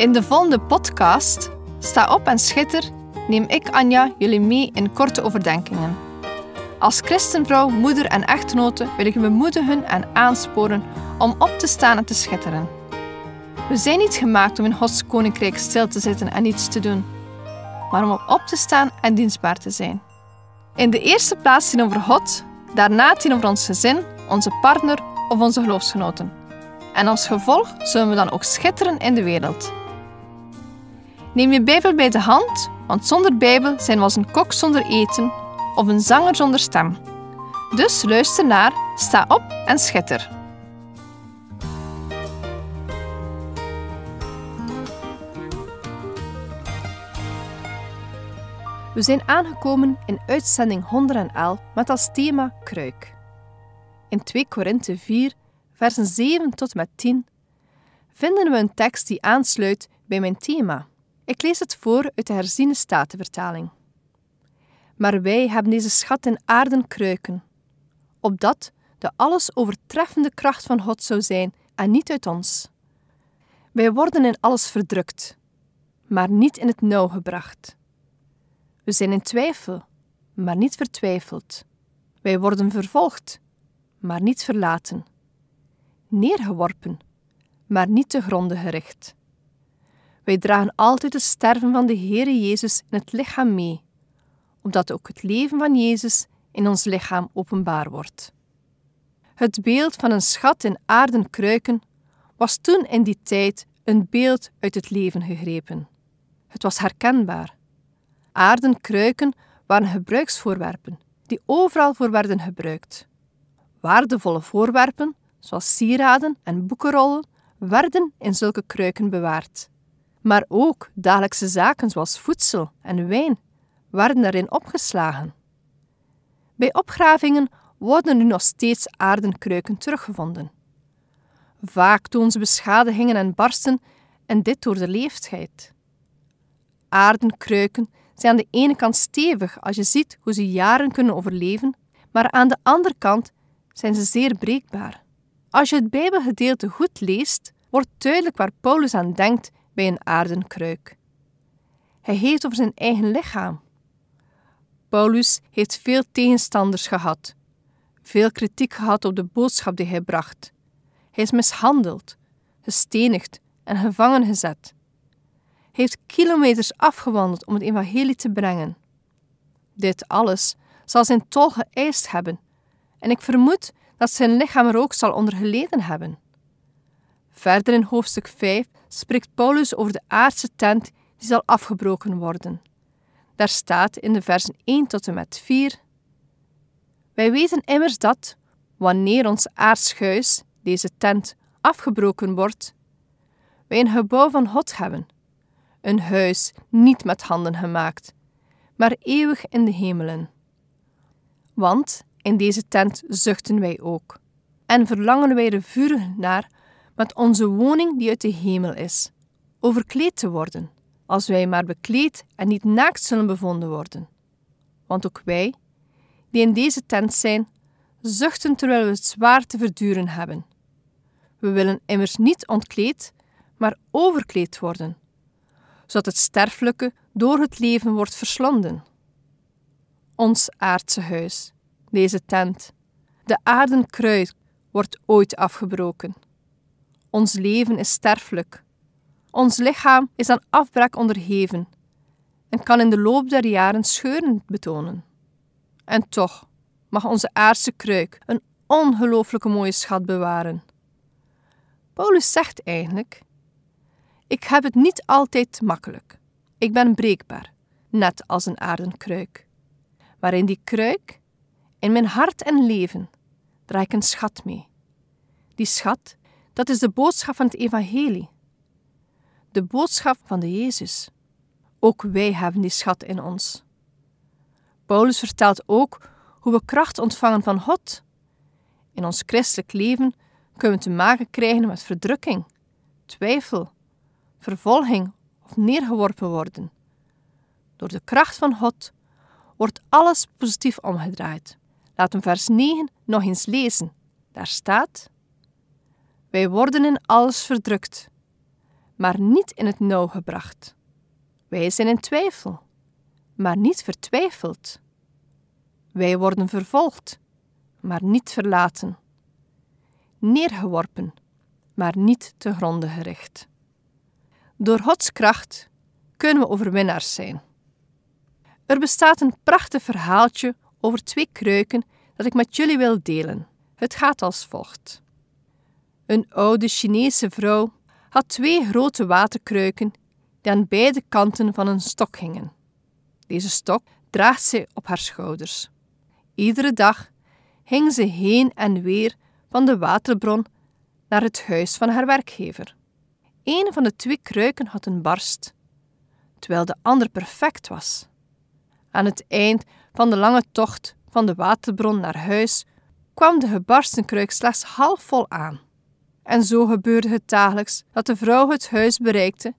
In de volgende podcast, Sta op en schitter, neem ik Anja jullie mee in korte overdenkingen. Als christenvrouw, moeder en echtgenote wil ik je bemoedigen en aansporen om op te staan en te schitteren. We zijn niet gemaakt om in Gods koninkrijk stil te zitten en niets te doen, maar om op te staan en dienstbaar te zijn. In de eerste plaats over God, daarna over ons gezin, onze partner of onze geloofsgenoten. En als gevolg zullen we dan ook schitteren in de wereld. Neem je Bijbel bij de hand, want zonder Bijbel zijn we als een kok zonder eten of een zanger zonder stem. Dus luister naar, sta op en schitter. We zijn aangekomen in uitzending 111 met als thema kruik. In 2 Korinthe 4, versen 7 tot met 10, vinden we een tekst die aansluit bij mijn thema. Ik lees het voor uit de herziene statenvertaling. Maar wij hebben deze schat in aarden kruiken, opdat de alles overtreffende kracht van God zou zijn en niet uit ons. Wij worden in alles verdrukt, maar niet in het nauw gebracht. We zijn in twijfel, maar niet vertwijfeld. Wij worden vervolgd, maar niet verlaten. Neergeworpen, maar niet te gronden gericht. Wij dragen altijd het sterven van de Heere Jezus in het lichaam mee, omdat ook het leven van Jezus in ons lichaam openbaar wordt. Het beeld van een schat in aarden kruiken was toen in die tijd een beeld uit het leven gegrepen. Het was herkenbaar. Aarden kruiken waren gebruiksvoorwerpen die overal voor werden gebruikt. Waardevolle voorwerpen, zoals sieraden en boekenrollen, werden in zulke kruiken bewaard maar ook dagelijkse zaken zoals voedsel en wijn werden daarin opgeslagen. Bij opgravingen worden nu nog steeds aardenkruiken teruggevonden. Vaak tonen ze beschadigingen en barsten en dit door de leeftijd. Aardenkruiken zijn aan de ene kant stevig als je ziet hoe ze jaren kunnen overleven, maar aan de andere kant zijn ze zeer breekbaar. Als je het Bijbelgedeelte goed leest, wordt duidelijk waar Paulus aan denkt een aardenkruik. Hij heeft over zijn eigen lichaam. Paulus heeft veel tegenstanders gehad, veel kritiek gehad op de boodschap die hij bracht. Hij is mishandeld, gestenigd en gevangen gezet. Hij heeft kilometers afgewandeld om het evangelie te brengen. Dit alles zal zijn tol geëist hebben, en ik vermoed dat zijn lichaam er ook zal onder geleden hebben. Verder in hoofdstuk 5 spreekt Paulus over de aardse tent die zal afgebroken worden. Daar staat in de versen 1 tot en met 4: Wij weten immers dat, wanneer ons aards huis, deze tent, afgebroken wordt, wij een gebouw van God hebben, een huis niet met handen gemaakt, maar eeuwig in de hemelen. Want in deze tent zuchten wij ook en verlangen wij er vurig naar met onze woning die uit de hemel is, overkleed te worden, als wij maar bekleed en niet naakt zullen bevonden worden. Want ook wij, die in deze tent zijn, zuchten terwijl we het zwaar te verduren hebben. We willen immers niet ontkleed, maar overkleed worden, zodat het sterfelijke door het leven wordt verslonden. Ons aardse huis, deze tent, de aarden kruis, wordt ooit afgebroken. Ons leven is sterfelijk. Ons lichaam is aan afbraak onderheven en kan in de loop der jaren scheuren betonen. En toch mag onze aardse kruik een ongelooflijke mooie schat bewaren. Paulus zegt eigenlijk: Ik heb het niet altijd makkelijk. Ik ben breekbaar, net als een aarden kruik. Maar in die kruik, in mijn hart en leven, draai ik een schat mee. Die schat dat is de boodschap van het Evangelie. De boodschap van de Jezus. Ook wij hebben die schat in ons. Paulus vertelt ook hoe we kracht ontvangen van God. In ons christelijk leven kunnen we te maken krijgen met verdrukking, twijfel, vervolging of neergeworpen worden. Door de kracht van God wordt alles positief omgedraaid. Laten we vers 9 nog eens lezen. Daar staat: wij worden in alles verdrukt, maar niet in het nauw gebracht. Wij zijn in twijfel, maar niet vertwijfeld. Wij worden vervolgd, maar niet verlaten. Neergeworpen, maar niet te gronden gericht. Door Gods kracht kunnen we overwinnaars zijn. Er bestaat een prachtig verhaaltje over twee kruiken dat ik met jullie wil delen. Het gaat als volgt. Een oude Chinese vrouw had twee grote waterkruiken die aan beide kanten van een stok hingen. Deze stok draagt zij op haar schouders. Iedere dag hing ze heen en weer van de waterbron naar het huis van haar werkgever. Een van de twee kruiken had een barst, terwijl de ander perfect was. Aan het eind van de lange tocht van de waterbron naar huis kwam de gebarsten kruik slechts half vol aan. En zo gebeurde het dagelijks dat de vrouw het huis bereikte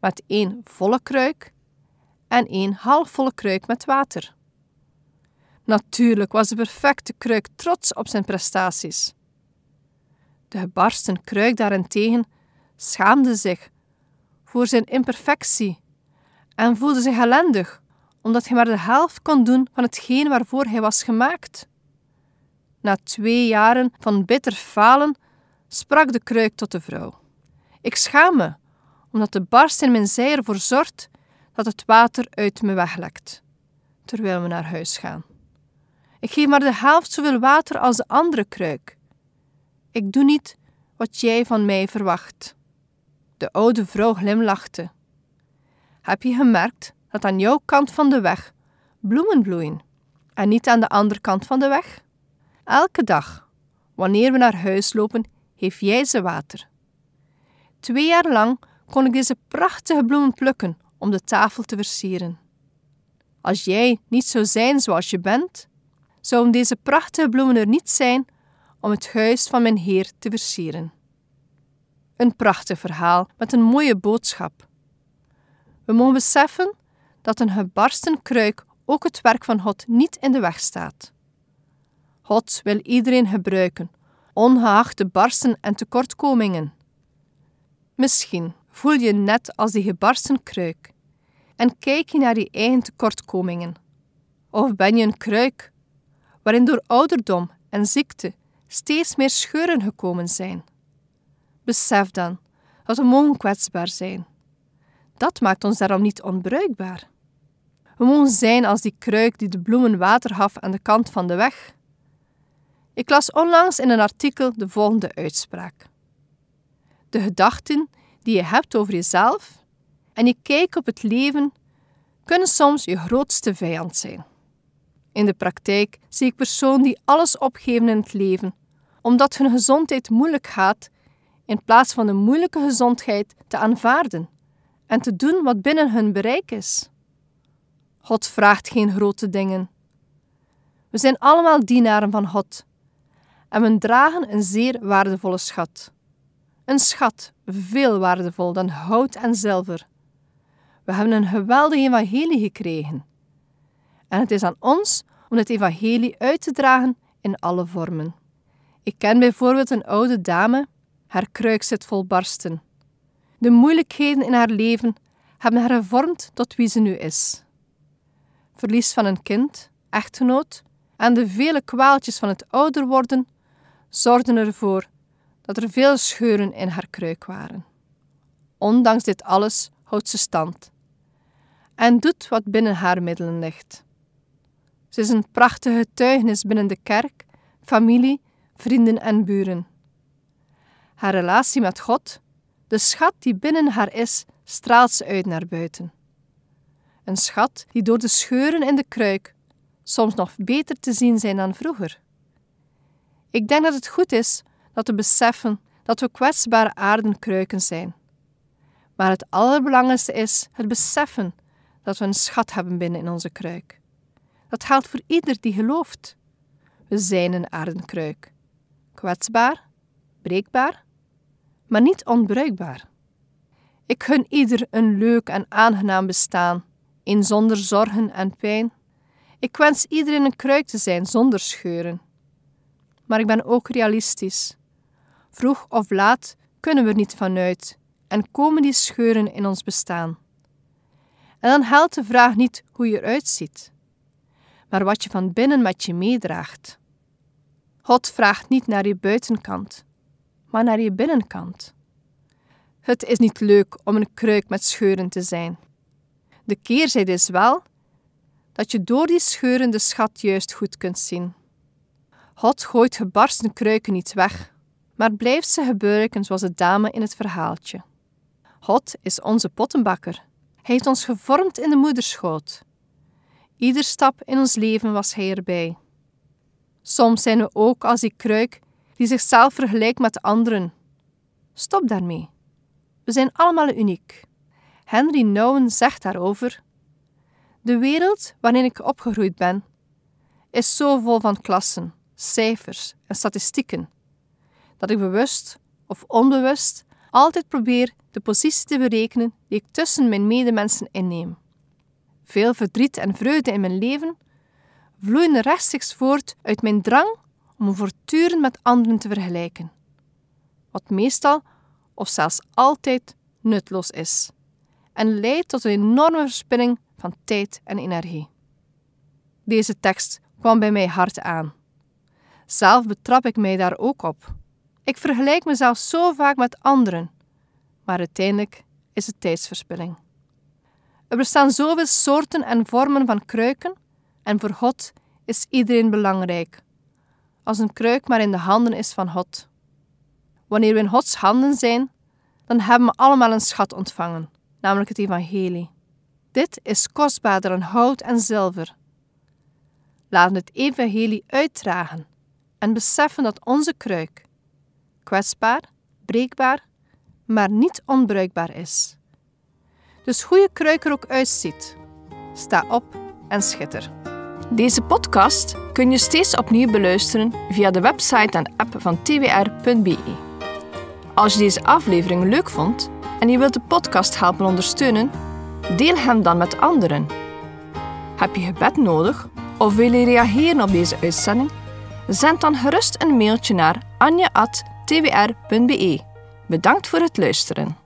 met één volle kruik en één halfvolle kruik met water. Natuurlijk was de perfecte kruik trots op zijn prestaties. De gebarsten kruik daarentegen schaamde zich voor zijn imperfectie en voelde zich ellendig omdat hij maar de helft kon doen van hetgeen waarvoor hij was gemaakt. Na twee jaren van bitter falen sprak de kruik tot de vrouw. Ik schaam me, omdat de barst in mijn zij ervoor zorgt dat het water uit me weglekt, terwijl we naar huis gaan. Ik geef maar de helft zoveel water als de andere kruik. Ik doe niet wat jij van mij verwacht. De oude vrouw glimlachte. Heb je gemerkt dat aan jouw kant van de weg bloemen bloeien en niet aan de andere kant van de weg? Elke dag, wanneer we naar huis lopen, heeft jij ze water. Twee jaar lang kon ik deze prachtige bloemen plukken om de tafel te versieren. Als jij niet zou zijn zoals je bent, zouden deze prachtige bloemen er niet zijn om het huis van mijn Heer te versieren. Een prachtig verhaal met een mooie boodschap. We mogen beseffen dat een gebarsten kruik ook het werk van God niet in de weg staat. God wil iedereen gebruiken ongeacht barsten en tekortkomingen. Misschien voel je net als die gebarsten kruik en kijk je naar die eigen tekortkomingen. Of ben je een kruik, waarin door ouderdom en ziekte steeds meer scheuren gekomen zijn? Besef dan dat we mogen kwetsbaar zijn. Dat maakt ons daarom niet onbruikbaar. We mogen zijn als die kruik die de bloemen water aan de kant van de weg. Ik las onlangs in een artikel de volgende uitspraak. De gedachten die je hebt over jezelf en je kijk op het leven kunnen soms je grootste vijand zijn. In de praktijk zie ik personen die alles opgeven in het leven, omdat hun gezondheid moeilijk gaat, in plaats van de moeilijke gezondheid te aanvaarden en te doen wat binnen hun bereik is. God vraagt geen grote dingen. We zijn allemaal dienaren van God en we dragen een zeer waardevolle schat. Een schat veel waardevol dan hout en zilver. We hebben een geweldig evangelie gekregen. En het is aan ons om het evangelie uit te dragen in alle vormen. Ik ken bijvoorbeeld een oude dame, haar kruik zit vol barsten. De moeilijkheden in haar leven hebben haar gevormd tot wie ze nu is. Verlies van een kind, echtgenoot en de vele kwaaltjes van het ouder worden zorgden ervoor dat er veel scheuren in haar kruik waren. Ondanks dit alles houdt ze stand en doet wat binnen haar middelen ligt. Ze is een prachtige getuigenis binnen de kerk, familie, vrienden en buren. Haar relatie met God, de schat die binnen haar is, straalt ze uit naar buiten. Een schat die door de scheuren in de kruik soms nog beter te zien zijn dan vroeger. Ik denk dat het goed is dat we beseffen dat we kwetsbare aardenkruiken zijn. Maar het allerbelangrijkste is het beseffen dat we een schat hebben binnen in onze kruik. Dat geldt voor ieder die gelooft. We zijn een aardenkruik. Kwetsbaar, breekbaar, maar niet onbruikbaar. Ik gun ieder een leuk en aangenaam bestaan, in zonder zorgen en pijn. Ik wens iedereen een kruik te zijn zonder scheuren maar ik ben ook realistisch. Vroeg of laat kunnen we er niet vanuit en komen die scheuren in ons bestaan. En dan haalt de vraag niet hoe je eruit ziet, maar wat je van binnen met je meedraagt. God vraagt niet naar je buitenkant, maar naar je binnenkant. Het is niet leuk om een kruik met scheuren te zijn. De keerzijde is wel dat je door die scheuren de schat juist goed kunt zien. God gooit gebarsten kruiken niet weg, maar blijft ze gebeuren zoals de dame in het verhaaltje. God is onze pottenbakker. Hij heeft ons gevormd in de moederschoot. Ieder stap in ons leven was hij erbij. Soms zijn we ook als die kruik die zichzelf vergelijkt met anderen. Stop daarmee. We zijn allemaal uniek. Henry Nouwen zegt daarover: De wereld waarin ik opgegroeid ben, is zo vol van klassen cijfers en statistieken. Dat ik bewust of onbewust altijd probeer de positie te berekenen die ik tussen mijn medemensen inneem. Veel verdriet en vreugde in mijn leven vloeien rechtstreeks voort uit mijn drang om me voortdurend met anderen te vergelijken. Wat meestal of zelfs altijd nutloos is en leidt tot een enorme verspilling van tijd en energie. Deze tekst kwam bij mij hard aan. Zelf betrap ik mij daar ook op. Ik vergelijk mezelf zo vaak met anderen, maar uiteindelijk is het tijdsverspilling. Er bestaan zoveel soorten en vormen van kruiken, en voor God is iedereen belangrijk, als een kruik maar in de handen is van God. Wanneer we in Gods handen zijn, dan hebben we allemaal een schat ontvangen, namelijk het Evangelie. Dit is kostbaarder dan hout en zilver. Laten we het Evangelie uitdragen en beseffen dat onze kruik kwetsbaar, breekbaar, maar niet onbruikbaar is. Dus hoe je kruik er ook uitziet, sta op en schitter. Deze podcast kun je steeds opnieuw beluisteren via de website en app van twr.be. Als je deze aflevering leuk vond en je wilt de podcast helpen ondersteunen, deel hem dan met anderen. Heb je gebed nodig of wil je reageren op deze uitzending? Zend dan gerust een mailtje naar anja.twr.be. Bedankt voor het luisteren.